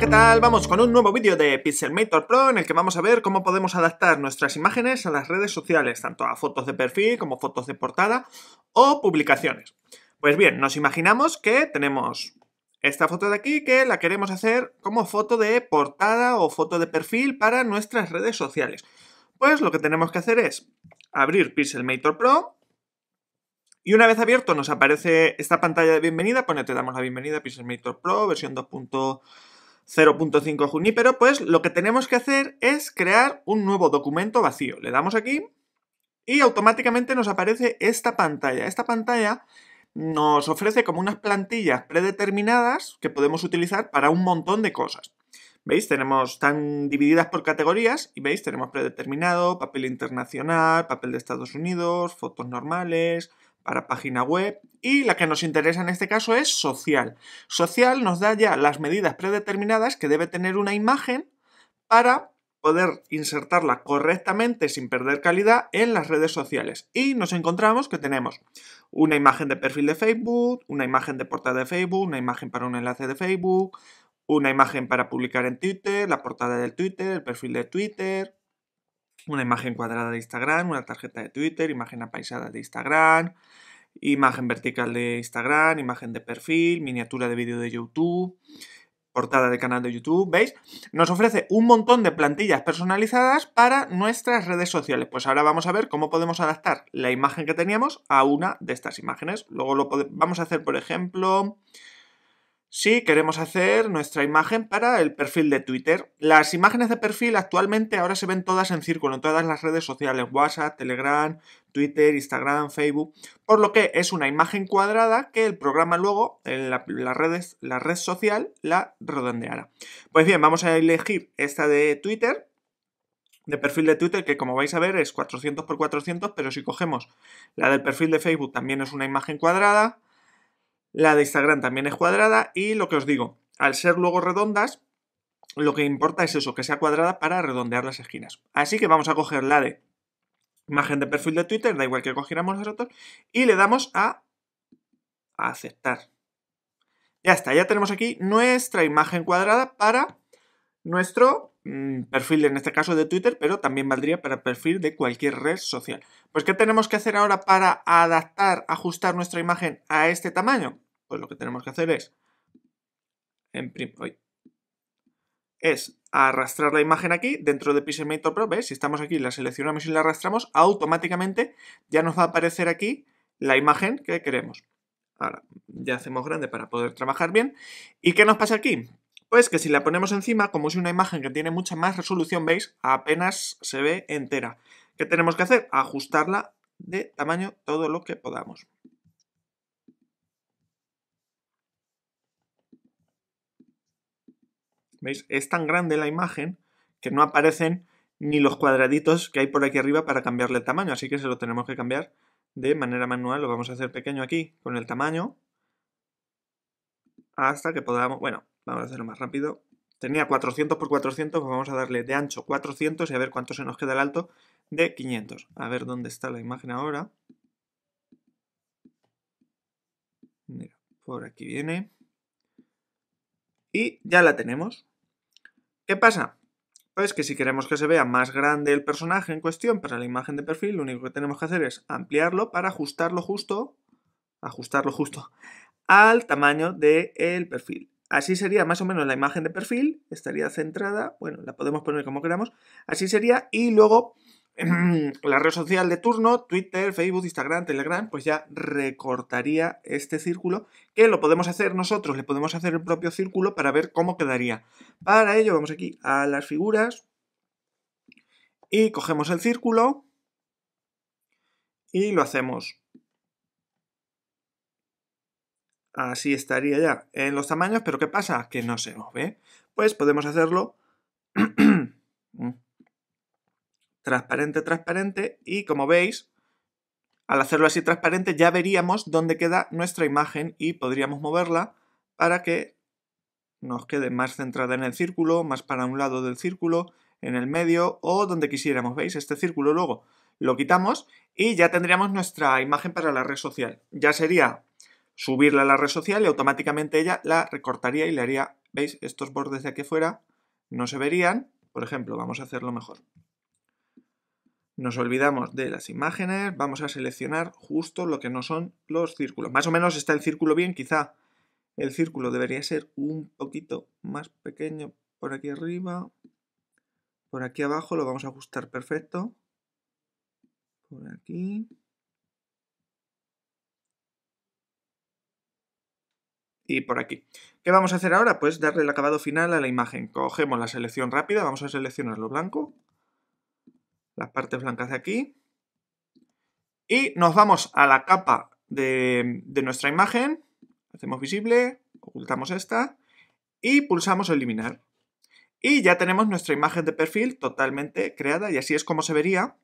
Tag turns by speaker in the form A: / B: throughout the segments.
A: ¿qué tal? Vamos con un nuevo vídeo de Pixelmator Pro en el que vamos a ver cómo podemos adaptar nuestras imágenes a las redes sociales, tanto a fotos de perfil como fotos de portada o publicaciones. Pues bien, nos imaginamos que tenemos esta foto de aquí que la queremos hacer como foto de portada o foto de perfil para nuestras redes sociales. Pues lo que tenemos que hacer es abrir Pixelmator Pro, y una vez abierto nos aparece esta pantalla de bienvenida, pone te damos la bienvenida a Pixelmator Pro versión 2.0 0.5 pero pues lo que tenemos que hacer es crear un nuevo documento vacío. Le damos aquí y automáticamente nos aparece esta pantalla. Esta pantalla nos ofrece como unas plantillas predeterminadas que podemos utilizar para un montón de cosas. ¿Veis? Tenemos, están divididas por categorías y veis, tenemos predeterminado, papel internacional, papel de Estados Unidos, fotos normales, para página web y la que nos interesa en este caso es social. Social nos da ya las medidas predeterminadas que debe tener una imagen para poder insertarla correctamente sin perder calidad en las redes sociales. Y nos encontramos que tenemos una imagen de perfil de Facebook, una imagen de portada de Facebook, una imagen para un enlace de Facebook, una imagen para publicar en Twitter, la portada de Twitter, el perfil de Twitter, una imagen cuadrada de Instagram, una tarjeta de Twitter, imagen apaisada de Instagram, imagen vertical de Instagram, imagen de perfil, miniatura de vídeo de YouTube, portada de canal de YouTube, ¿veis? Nos ofrece un montón de plantillas personalizadas para nuestras redes sociales. Pues ahora vamos a ver cómo podemos adaptar la imagen que teníamos a una de estas imágenes. Luego lo vamos a hacer, por ejemplo, si queremos hacer nuestra imagen para el perfil de Twitter. Las imágenes de perfil actualmente ahora se ven todas en círculo en todas las redes sociales, WhatsApp, Telegram, Twitter, Instagram, Facebook, por lo que es una imagen cuadrada que el programa luego, en la, redes, la red social, la redondeará. Pues bien, vamos a elegir esta de Twitter, de perfil de Twitter, que como vais a ver es 400 x 400, pero si cogemos la del perfil de Facebook también es una imagen cuadrada, la de Instagram también es cuadrada y lo que os digo, al ser luego redondas, lo que importa es eso, que sea cuadrada para redondear las esquinas. Así que vamos a coger la de imagen de perfil de Twitter, da igual que cogiéramos nosotros, y le damos a, a aceptar. Ya está, ya tenemos aquí nuestra imagen cuadrada para nuestro Mm, perfil en este caso de Twitter, pero también valdría para perfil de cualquier red social. Pues ¿qué tenemos que hacer ahora para adaptar, ajustar nuestra imagen a este tamaño? Pues lo que tenemos que hacer es, en es arrastrar la imagen aquí dentro de Pixelmator Pro, ¿ves? Si estamos aquí, la seleccionamos y la arrastramos, automáticamente ya nos va a aparecer aquí la imagen que queremos. Ahora, ya hacemos grande para poder trabajar bien. ¿Y qué nos pasa aquí? Pues que si la ponemos encima, como es una imagen que tiene mucha más resolución, veis, apenas se ve entera. ¿Qué tenemos que hacer? Ajustarla de tamaño todo lo que podamos. ¿Veis? Es tan grande la imagen que no aparecen ni los cuadraditos que hay por aquí arriba para cambiarle el tamaño, así que se lo tenemos que cambiar de manera manual, lo vamos a hacer pequeño aquí con el tamaño hasta que podamos, bueno, Vamos a hacerlo más rápido. Tenía 400 por 400, pues vamos a darle de ancho 400 y a ver cuánto se nos queda el alto de 500. A ver dónde está la imagen ahora. Mira, por aquí viene. Y ya la tenemos. ¿Qué pasa? Pues que si queremos que se vea más grande el personaje en cuestión para la imagen de perfil, lo único que tenemos que hacer es ampliarlo para ajustarlo justo, ajustarlo justo al tamaño del perfil. Así sería más o menos la imagen de perfil, estaría centrada, bueno, la podemos poner como queramos, así sería, y luego la red social de turno, Twitter, Facebook, Instagram, Telegram, pues ya recortaría este círculo, que lo podemos hacer nosotros, le podemos hacer el propio círculo para ver cómo quedaría. Para ello vamos aquí a las figuras y cogemos el círculo y lo hacemos. Así estaría ya en los tamaños, pero ¿qué pasa? Que no se mueve. Pues podemos hacerlo mm. transparente, transparente y como veis, al hacerlo así transparente ya veríamos dónde queda nuestra imagen y podríamos moverla para que nos quede más centrada en el círculo, más para un lado del círculo, en el medio o donde quisiéramos. ¿Veis? Este círculo luego lo quitamos y ya tendríamos nuestra imagen para la red social. Ya sería subirla a la red social y automáticamente ella la recortaría y le haría, ¿veis? Estos bordes de aquí fuera no se verían. Por ejemplo, vamos a hacerlo mejor. Nos olvidamos de las imágenes, vamos a seleccionar justo lo que no son los círculos. Más o menos está el círculo bien, quizá el círculo debería ser un poquito más pequeño por aquí arriba. Por aquí abajo lo vamos a ajustar perfecto. Por aquí. y por aquí. ¿Qué vamos a hacer ahora? Pues darle el acabado final a la imagen. Cogemos la selección rápida, vamos a seleccionar lo blanco, las partes blancas de aquí, y nos vamos a la capa de, de nuestra imagen, hacemos visible, ocultamos esta, y pulsamos eliminar. Y ya tenemos nuestra imagen de perfil totalmente creada y así es como se vería.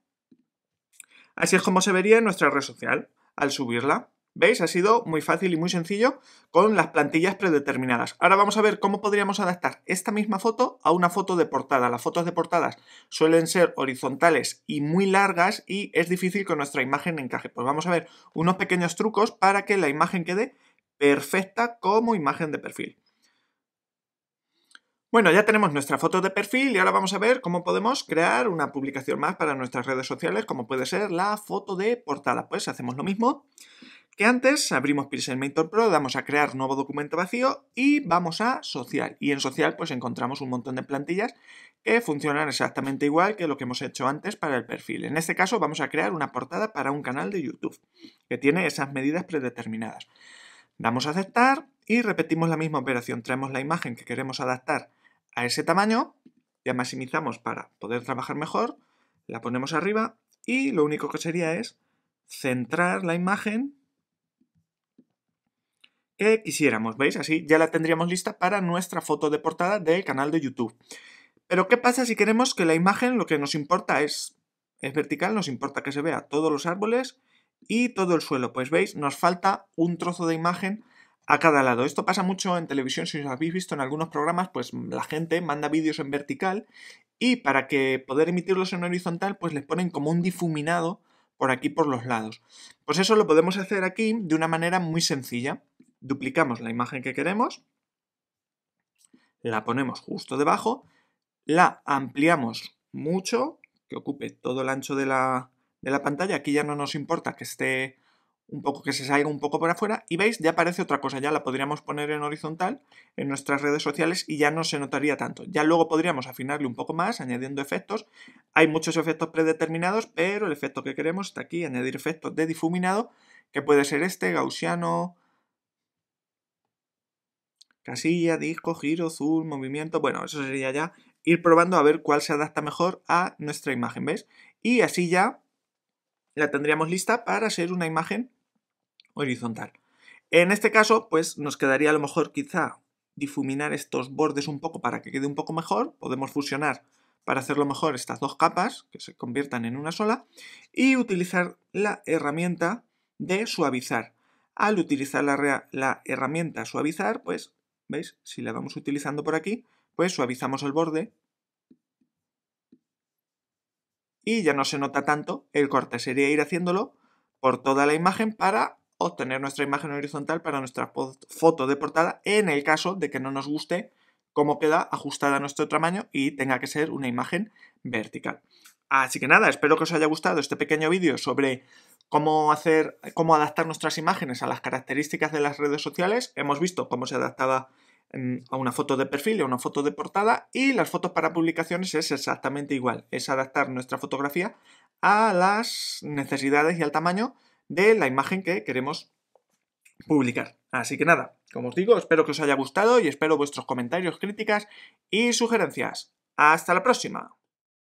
A: Así es como se vería en nuestra red social al subirla. ¿Veis? Ha sido muy fácil y muy sencillo con las plantillas predeterminadas. Ahora vamos a ver cómo podríamos adaptar esta misma foto a una foto de portada. Las fotos de portadas suelen ser horizontales y muy largas y es difícil que nuestra imagen encaje. Pues vamos a ver unos pequeños trucos para que la imagen quede perfecta como imagen de perfil. Bueno, ya tenemos nuestra foto de perfil y ahora vamos a ver cómo podemos crear una publicación más para nuestras redes sociales, como puede ser la foto de portada. Pues hacemos lo mismo que antes abrimos Mentor Pro, damos a crear nuevo documento vacío y vamos a social. Y en social pues encontramos un montón de plantillas que funcionan exactamente igual que lo que hemos hecho antes para el perfil. En este caso vamos a crear una portada para un canal de YouTube que tiene esas medidas predeterminadas. Damos a aceptar y repetimos la misma operación. Traemos la imagen que queremos adaptar a ese tamaño, ya maximizamos para poder trabajar mejor, la ponemos arriba y lo único que sería es centrar la imagen que quisiéramos. ¿Veis? Así ya la tendríamos lista para nuestra foto de portada del canal de YouTube. Pero ¿qué pasa si queremos que la imagen lo que nos importa es, es vertical, nos importa que se vea todos los árboles y todo el suelo? Pues veis, nos falta un trozo de imagen a cada lado. Esto pasa mucho en televisión, si os habéis visto en algunos programas, pues la gente manda vídeos en vertical y para que poder emitirlos en horizontal, pues les ponen como un difuminado por aquí por los lados. Pues eso lo podemos hacer aquí de una manera muy sencilla duplicamos la imagen que queremos, la ponemos justo debajo, la ampliamos mucho, que ocupe todo el ancho de la, de la pantalla, aquí ya no nos importa que esté un poco que se salga un poco por afuera y veis ya aparece otra cosa, ya la podríamos poner en horizontal en nuestras redes sociales y ya no se notaría tanto. Ya luego podríamos afinarle un poco más añadiendo efectos. Hay muchos efectos predeterminados, pero el efecto que queremos está aquí, añadir efectos de difuminado, que puede ser este, gaussiano, casilla, disco, giro, azul, movimiento, bueno, eso sería ya ir probando a ver cuál se adapta mejor a nuestra imagen, ¿ves? Y así ya la tendríamos lista para ser una imagen horizontal. En este caso, pues nos quedaría a lo mejor quizá difuminar estos bordes un poco para que quede un poco mejor. Podemos fusionar para hacerlo mejor estas dos capas, que se conviertan en una sola, y utilizar la herramienta de suavizar. Al utilizar la, la herramienta suavizar, pues ¿Veis? Si la vamos utilizando por aquí, pues suavizamos el borde y ya no se nota tanto el corte. Sería ir haciéndolo por toda la imagen para obtener nuestra imagen horizontal para nuestra foto de portada en el caso de que no nos guste cómo queda ajustada a nuestro tamaño y tenga que ser una imagen vertical. Así que nada, espero que os haya gustado este pequeño vídeo sobre cómo hacer, cómo adaptar nuestras imágenes a las características de las redes sociales. Hemos visto cómo se adaptaba mm, a una foto de perfil, a una foto de portada y las fotos para publicaciones es exactamente igual, es adaptar nuestra fotografía a las necesidades y al tamaño de la imagen que queremos publicar. Así que nada, como os digo, espero que os haya gustado y espero vuestros comentarios, críticas y sugerencias. Hasta la próxima.